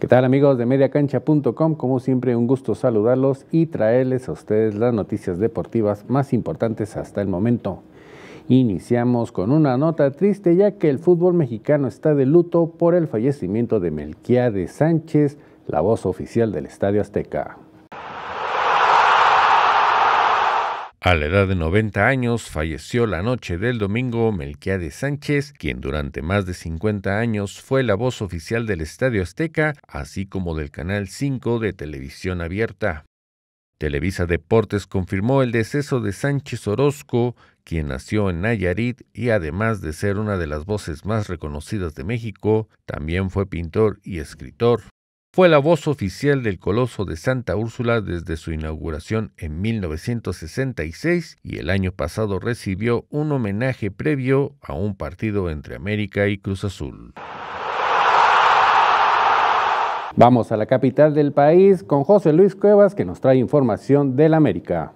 ¿Qué tal amigos de mediacancha.com? Como siempre un gusto saludarlos y traerles a ustedes las noticias deportivas más importantes hasta el momento. Iniciamos con una nota triste ya que el fútbol mexicano está de luto por el fallecimiento de Melquiade Sánchez, la voz oficial del Estadio Azteca. A la edad de 90 años falleció la noche del domingo Melquiades Sánchez, quien durante más de 50 años fue la voz oficial del Estadio Azteca, así como del Canal 5 de Televisión Abierta. Televisa Deportes confirmó el deceso de Sánchez Orozco, quien nació en Nayarit y además de ser una de las voces más reconocidas de México, también fue pintor y escritor. Fue la voz oficial del Coloso de Santa Úrsula desde su inauguración en 1966 y el año pasado recibió un homenaje previo a un partido entre América y Cruz Azul. Vamos a la capital del país con José Luis Cuevas que nos trae información del América.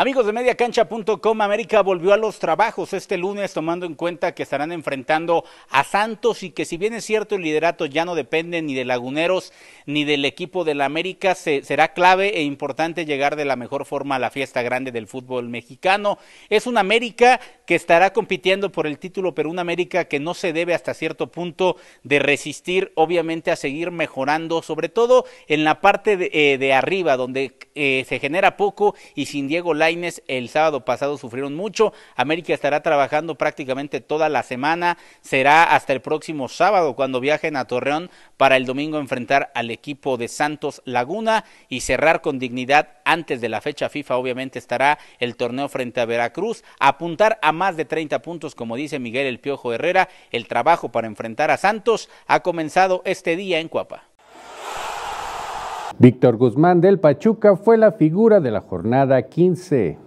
Amigos de mediacancha.com, América volvió a los trabajos este lunes tomando en cuenta que estarán enfrentando a Santos y que si bien es cierto el liderato ya no depende ni de Laguneros ni del equipo de la América, se, será clave e importante llegar de la mejor forma a la fiesta grande del fútbol mexicano. Es una América que estará compitiendo por el título, pero una América que no se debe hasta cierto punto de resistir, obviamente a seguir mejorando, sobre todo en la parte de, eh, de arriba, donde eh, se genera poco y sin Diego Lai el sábado pasado sufrieron mucho. América estará trabajando prácticamente toda la semana. Será hasta el próximo sábado cuando viajen a Torreón para el domingo enfrentar al equipo de Santos Laguna y cerrar con dignidad antes de la fecha FIFA. Obviamente estará el torneo frente a Veracruz. Apuntar a más de 30 puntos, como dice Miguel El Piojo Herrera. El trabajo para enfrentar a Santos ha comenzado este día en Cuapa. Víctor Guzmán del Pachuca fue la figura de la jornada 15.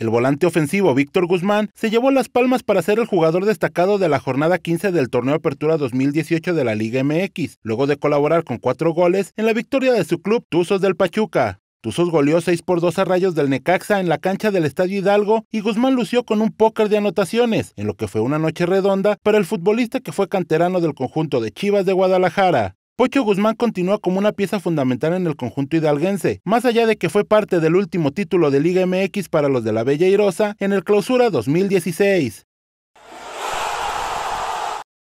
El volante ofensivo Víctor Guzmán se llevó las palmas para ser el jugador destacado de la jornada 15 del torneo Apertura 2018 de la Liga MX, luego de colaborar con cuatro goles en la victoria de su club Tuzos del Pachuca. Tuzos goleó 6 por 2 a rayos del Necaxa en la cancha del Estadio Hidalgo y Guzmán lució con un póker de anotaciones, en lo que fue una noche redonda para el futbolista que fue canterano del conjunto de Chivas de Guadalajara. Pocho Guzmán continúa como una pieza fundamental en el conjunto hidalguense, más allá de que fue parte del último título de Liga MX para los de la Bella Irosa en el Clausura 2016.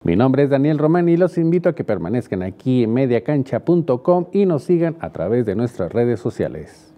Mi nombre es Daniel Román y los invito a que permanezcan aquí en mediacancha.com y nos sigan a través de nuestras redes sociales.